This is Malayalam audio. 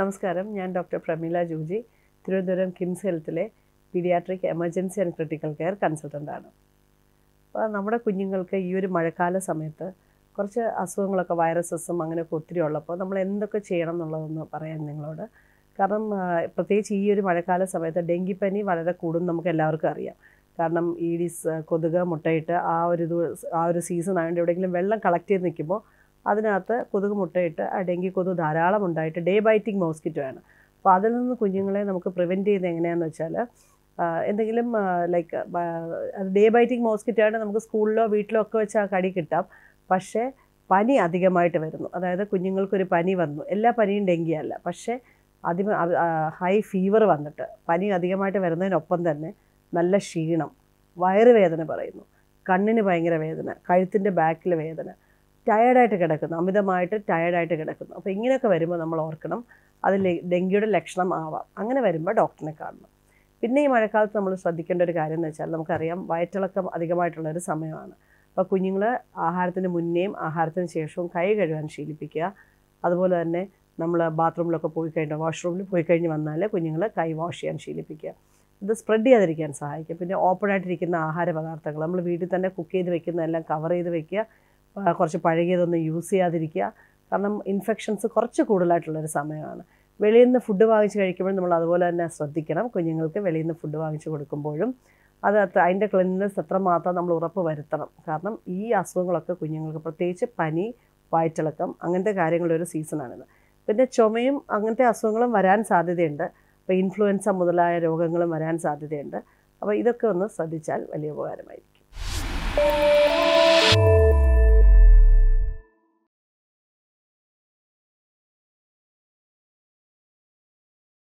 നമസ്കാരം ഞാൻ ഡോക്ടർ പ്രമീല ജൂജി തിരുവനന്തപുരം കിംസ് ഹെൽത്തിലെ pediatric emergency and critical care കൺസൾട്ടൻ്റാണ് അപ്പോൾ നമ്മുടെ കുഞ്ഞുങ്ങൾക്ക് ഈ ഒരു മഴക്കാല സമയത്ത് കുറച്ച് അസുഖങ്ങളൊക്കെ വൈറസസും അങ്ങനെയൊക്കെ ഒത്തിരി ഉള്ളപ്പോൾ നമ്മൾ എന്തൊക്കെ ചെയ്യണം എന്നുള്ളതെന്ന് പറയാം നിങ്ങളോട് കാരണം പ്രത്യേകിച്ച് ഈ ഒരു മഴക്കാല സമയത്ത് ഡെങ്കിപ്പനി വളരെ കൂടും നമുക്ക് എല്ലാവർക്കും അറിയാം കാരണം ഈഡിസ് കൊതുക് മുട്ടയിട്ട് ആ ഒരു ആ ഒരു സീസൺ ആയതുകൊണ്ട് എവിടെയെങ്കിലും വെള്ളം കളക്ട് ചെയ്ത് നിൽക്കുമ്പോൾ അതിനകത്ത് കൊതുക് മുട്ടയിട്ട് ആ ഡെങ്കി കൊതു ധാരാളം ഉണ്ടായിട്ട് ഡേ ബൈറ്റിംഗ് മോസ്കിറ്റോ ആണ് അപ്പോൾ അതിൽ നിന്ന് കുഞ്ഞുങ്ങളെ നമുക്ക് പ്രിവെൻറ്റ് ചെയ്യുന്നത് എങ്ങനെയാണെന്ന് വെച്ചാൽ എന്തെങ്കിലും ലൈക്ക് ഡേ ബൈറ്റിംഗ് മോസ്കിറ്റോ ആണ് നമുക്ക് സ്കൂളിലോ വീട്ടിലോ ഒക്കെ വെച്ച് ആ കടി കിട്ടാം പക്ഷേ പനി അധികമായിട്ട് വരുന്നു അതായത് കുഞ്ഞുങ്ങൾക്കൊരു പനി വന്നു എല്ലാ പനിയും ഡെങ്കിയല്ല പക്ഷേ അതി ഹൈ ഫീവർ വന്നിട്ട് പനി അധികമായിട്ട് വരുന്നതിനൊപ്പം തന്നെ നല്ല ക്ഷീണം വയറുവേദന പറയുന്നു കണ്ണിന് ഭയങ്കര വേദന കഴുത്തിൻ്റെ ബാക്കിൽ വേദന ടയേർഡായിട്ട് കിടക്കുന്നു അമിതമായിട്ട് ടയേർഡായിട്ട് കിടക്കുന്നു അപ്പോൾ ഇങ്ങനെയൊക്കെ വരുമ്പോൾ നമ്മൾ ഓർക്കണം അത് ഡെങ്കിയുടെ ലക്ഷണം ആവാം അങ്ങനെ വരുമ്പോൾ ഡോക്ടറിനെ കാണണം പിന്നെ ഈ മഴക്കാലത്ത് നമ്മൾ ശ്രദ്ധിക്കേണ്ട ഒരു കാര്യം എന്ന് വെച്ചാൽ നമുക്കറിയാം വയറ്റിളക്കം അധികമായിട്ടുള്ള ഒരു സമയമാണ് അപ്പോൾ കുഞ്ഞുങ്ങൾ ആഹാരത്തിന് മുന്നേയും ആഹാരത്തിന് ശേഷവും കൈ കഴുകാൻ ശീലിപ്പിക്കുക അതുപോലെ തന്നെ നമ്മൾ ബാത്റൂമിലൊക്കെ പോയി കഴിഞ്ഞാൽ വാഷ്റൂമിൽ പോയി കഴിഞ്ഞ് വന്നാൽ കുഞ്ഞുങ്ങൾ കൈ വാഷ് ചെയ്യാൻ ശീലിപ്പിക്കുക ഇത് സ്പ്രെഡ് ചെയ്യാതിരിക്കാൻ സഹായിക്കും പിന്നെ ഓപ്പൺ ആയിട്ടിരിക്കുന്ന ആഹാര പദാർത്ഥങ്ങൾ നമ്മൾ വീട്ടിൽ തന്നെ കുക്ക് ചെയ്ത് വെക്കുന്നതെല്ലാം കവർ ചെയ്ത് വെക്കുക കുറച്ച് പഴകിയതൊന്നും യൂസ് ചെയ്യാതിരിക്കുക കാരണം ഇൻഫെക്ഷൻസ് കുറച്ച് കൂടുതലായിട്ടുള്ളൊരു സമയമാണ് വെളിയിൽ നിന്ന് ഫുഡ് വാങ്ങിച്ച് കഴിക്കുമ്പോഴും നമ്മൾ അതുപോലെ തന്നെ ശ്രദ്ധിക്കണം കുഞ്ഞുങ്ങൾക്ക് വെളിയിൽ നിന്ന് ഫുഡ് വാങ്ങിച്ച് കൊടുക്കുമ്പോഴും അത് അതിൻ്റെ ക്ലിനിനെസ് എത്രമാത്രം നമ്മൾ ഉറപ്പ് വരുത്തണം കാരണം ഈ അസുഖങ്ങളൊക്കെ കുഞ്ഞുങ്ങൾക്ക് പ്രത്യേകിച്ച് പനി വയറ്റിളക്കം അങ്ങനത്തെ കാര്യങ്ങളൊരു സീസണാണിത് പിന്നെ ചുമയും അങ്ങനത്തെ അസുഖങ്ങളും വരാൻ സാധ്യതയുണ്ട് അപ്പോൾ ഇൻഫ്ലുവൻസ മുതലായ രോഗങ്ങളും വരാൻ സാധ്യതയുണ്ട് അപ്പോൾ ഇതൊക്കെ ഒന്ന് ശ്രദ്ധിച്ചാൽ വലിയ ഉപകാരമായിരിക്കും